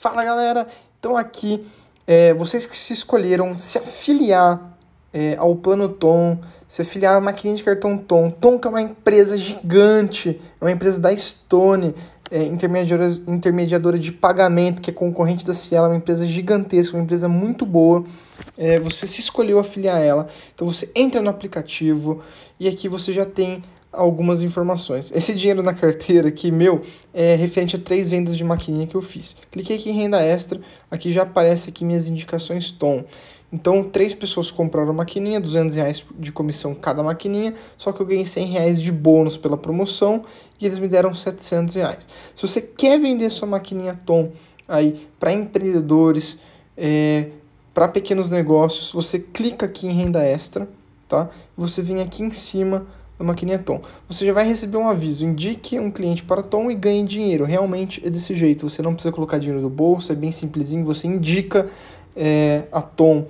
Fala galera, então aqui é, vocês que se escolheram se afiliar é, ao plano Tom, se afiliar à maquininha de cartão Tom. Tom que é uma empresa gigante, é uma empresa da Stone, é, intermediadora, intermediadora de pagamento, que é concorrente da Cielo, é uma empresa gigantesca, uma empresa muito boa. É, você se escolheu afiliar ela, então você entra no aplicativo e aqui você já tem algumas informações. Esse dinheiro na carteira aqui, meu, é referente a três vendas de maquininha que eu fiz. Cliquei aqui em renda extra, aqui já aparece aqui minhas indicações tom. Então, três pessoas compraram a maquininha, 200 reais de comissão cada maquininha, só que eu ganhei 100 reais de bônus pela promoção e eles me deram 700 reais. Se você quer vender sua maquininha tom aí para empreendedores, é, para pequenos negócios, você clica aqui em renda extra, tá? Você vem aqui em cima da é maquininha Tom. Você já vai receber um aviso, indique um cliente para Tom e ganhe dinheiro. Realmente é desse jeito, você não precisa colocar dinheiro do bolso, é bem simplesinho, você indica é, a Tom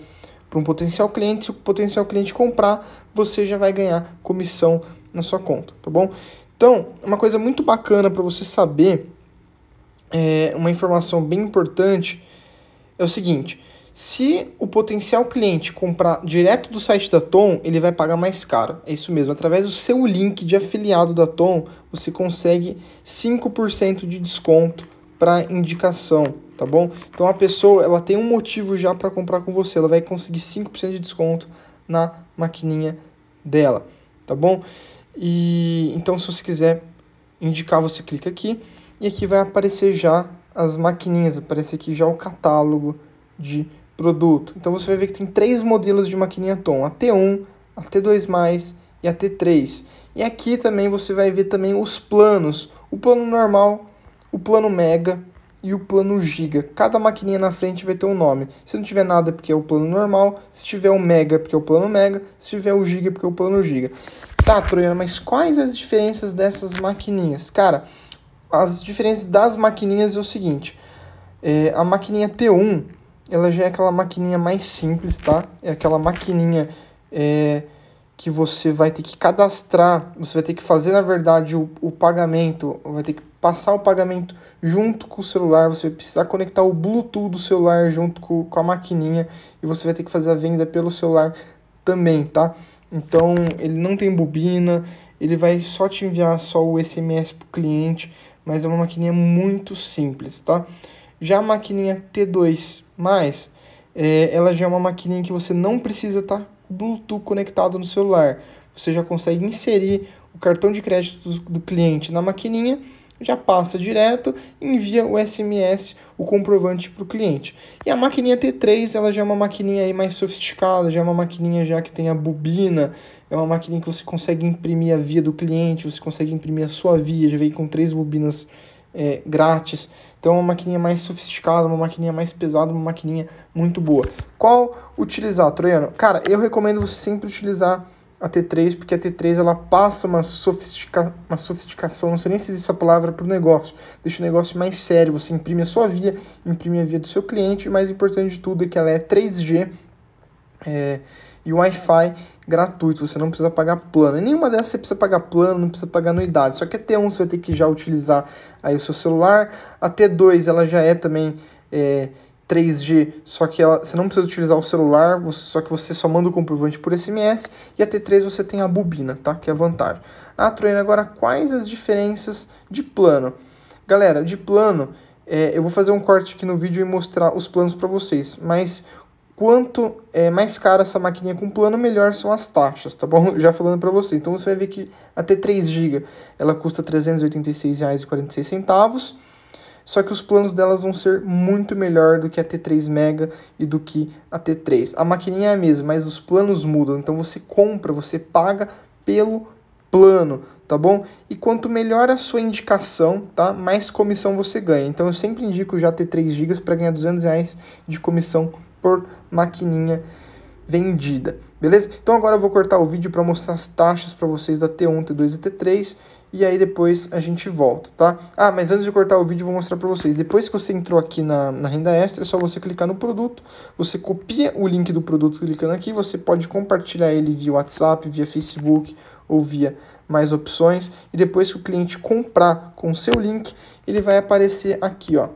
para um potencial cliente, se o potencial cliente comprar, você já vai ganhar comissão na sua conta, tá bom? Então, uma coisa muito bacana para você saber, é, uma informação bem importante, é o seguinte... Se o potencial cliente comprar direto do site da Tom, ele vai pagar mais caro. É isso mesmo, através do seu link de afiliado da Tom, você consegue 5% de desconto para indicação, tá bom? Então a pessoa, ela tem um motivo já para comprar com você, ela vai conseguir 5% de desconto na maquininha dela, tá bom? E então se você quiser indicar, você clica aqui e aqui vai aparecer já as maquininhas, aparece aqui já o catálogo de produto. Então você vai ver que tem três modelos de maquininha Tom, a T1, a T2+, e a T3. E aqui também você vai ver também os planos, o plano normal, o plano mega e o plano giga. Cada maquininha na frente vai ter um nome. Se não tiver nada, é porque é o plano normal. Se tiver o mega, é porque é o plano mega. Se tiver o giga, é porque é o plano giga. Tá, Troiano, mas quais as diferenças dessas maquininhas? Cara, as diferenças das maquininhas é o seguinte. É, a maquininha T1, ela já é aquela maquininha mais simples, tá? É aquela maquininha é, que você vai ter que cadastrar, você vai ter que fazer, na verdade, o, o pagamento, vai ter que passar o pagamento junto com o celular, você vai precisar conectar o Bluetooth do celular junto com, com a maquininha e você vai ter que fazer a venda pelo celular também, tá? Então, ele não tem bobina, ele vai só te enviar só o SMS pro cliente, mas é uma maquininha muito simples, tá? Já a maquininha T2, mas é, ela já é uma maquininha que você não precisa estar tá Bluetooth conectado no celular. Você já consegue inserir o cartão de crédito do, do cliente na maquininha, já passa direto, envia o SMS, o comprovante para o cliente. E a maquininha T3, ela já é uma maquininha aí mais sofisticada, já é uma maquininha já que tem a bobina, é uma maquininha que você consegue imprimir a via do cliente, você consegue imprimir a sua via, já vem com três bobinas é, grátis. Então, uma maquininha mais sofisticada, uma maquininha mais pesada, uma maquininha muito boa. Qual utilizar, Troiano? Cara, eu recomendo você sempre utilizar a T3, porque a T3 ela passa uma, sofistica... uma sofisticação, não sei nem se existe essa palavra, para o negócio. Deixa o negócio mais sério, você imprime a sua via, imprime a via do seu cliente, e mais importante de tudo é que ela é 3G, é, e Wi-Fi gratuito, você não precisa pagar plano. nenhuma dessas você precisa pagar plano, não precisa pagar anuidade. Só que a T1 você vai ter que já utilizar aí o seu celular. A T2 ela já é também é, 3G, só que ela, você não precisa utilizar o celular, você, só que você só manda o comprovante por SMS. E a T3 você tem a bobina, tá? Que é a vantagem. Ah, Troina, agora quais as diferenças de plano? Galera, de plano, é, eu vou fazer um corte aqui no vídeo e mostrar os planos para vocês. Mas quanto é, mais cara essa maquininha com plano, melhor são as taxas, tá bom? Já falando para você. Então você vai ver que até 3 GB ela custa R$ 386,46. Só que os planos delas vão ser muito melhor do que a T3 Mega e do que a T3. A maquininha é a mesma, mas os planos mudam. Então você compra, você paga pelo plano, tá bom? E quanto melhor a sua indicação, tá? Mais comissão você ganha. Então eu sempre indico já ter 3 GB para ganhar 200 reais de comissão por maquininha vendida, beleza? Então agora eu vou cortar o vídeo para mostrar as taxas para vocês da T1, T2 e T3 e aí depois a gente volta, tá? Ah, mas antes de cortar o vídeo eu vou mostrar para vocês. Depois que você entrou aqui na, na renda extra, é só você clicar no produto, você copia o link do produto clicando aqui, você pode compartilhar ele via WhatsApp, via Facebook ou via mais opções. E depois que o cliente comprar com o seu link, ele vai aparecer aqui, ó.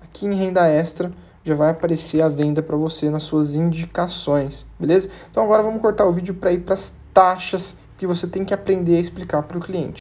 Aqui em renda extra já vai aparecer a venda para você nas suas indicações, beleza? Então agora vamos cortar o vídeo para ir para as taxas que você tem que aprender a explicar para o cliente.